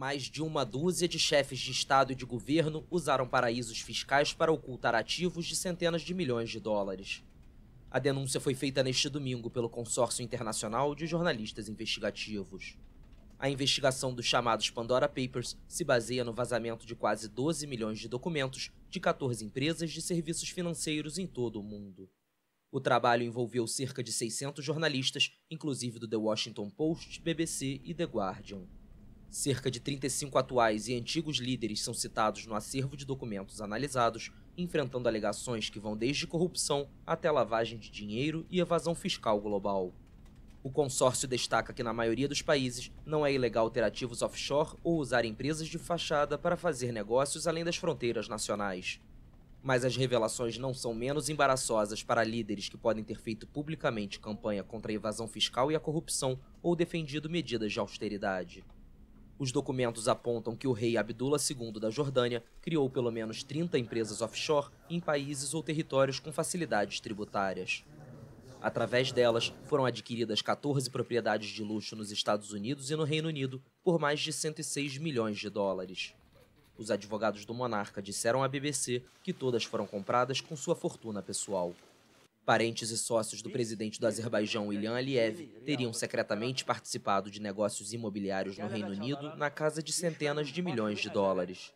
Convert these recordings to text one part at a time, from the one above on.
Mais de uma dúzia de chefes de Estado e de governo usaram paraísos fiscais para ocultar ativos de centenas de milhões de dólares. A denúncia foi feita neste domingo pelo Consórcio Internacional de Jornalistas Investigativos. A investigação dos chamados Pandora Papers se baseia no vazamento de quase 12 milhões de documentos de 14 empresas de serviços financeiros em todo o mundo. O trabalho envolveu cerca de 600 jornalistas, inclusive do The Washington Post, BBC e The Guardian. Cerca de 35 atuais e antigos líderes são citados no acervo de documentos analisados, enfrentando alegações que vão desde corrupção até lavagem de dinheiro e evasão fiscal global. O consórcio destaca que, na maioria dos países, não é ilegal ter ativos offshore ou usar empresas de fachada para fazer negócios além das fronteiras nacionais. Mas as revelações não são menos embaraçosas para líderes que podem ter feito publicamente campanha contra a evasão fiscal e a corrupção ou defendido medidas de austeridade. Os documentos apontam que o rei Abdullah II da Jordânia criou pelo menos 30 empresas offshore em países ou territórios com facilidades tributárias. Através delas, foram adquiridas 14 propriedades de luxo nos Estados Unidos e no Reino Unido por mais de 106 milhões de dólares. Os advogados do monarca disseram à BBC que todas foram compradas com sua fortuna pessoal. Parentes e sócios do presidente do Azerbaijão, Ilham Aliyev, teriam secretamente participado de negócios imobiliários no Reino Unido na casa de centenas de milhões de dólares.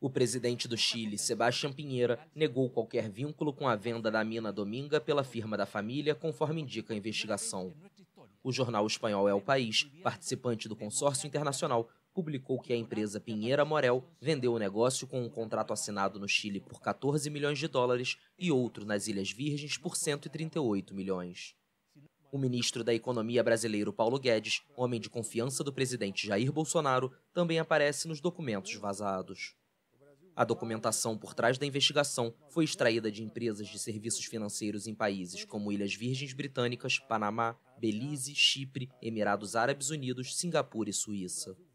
O presidente do Chile, Sebastião Pinheira, negou qualquer vínculo com a venda da mina Dominga pela firma da família, conforme indica a investigação. O jornal espanhol É o País, participante do consórcio internacional, publicou que a empresa Pinheira Morel vendeu o negócio com um contrato assinado no Chile por 14 milhões de dólares e outro nas Ilhas Virgens por 138 milhões. O ministro da Economia brasileiro Paulo Guedes, homem de confiança do presidente Jair Bolsonaro, também aparece nos documentos vazados. A documentação por trás da investigação foi extraída de empresas de serviços financeiros em países como Ilhas Virgens Britânicas, Panamá, Belize, Chipre, Emirados Árabes Unidos, Singapura e Suíça.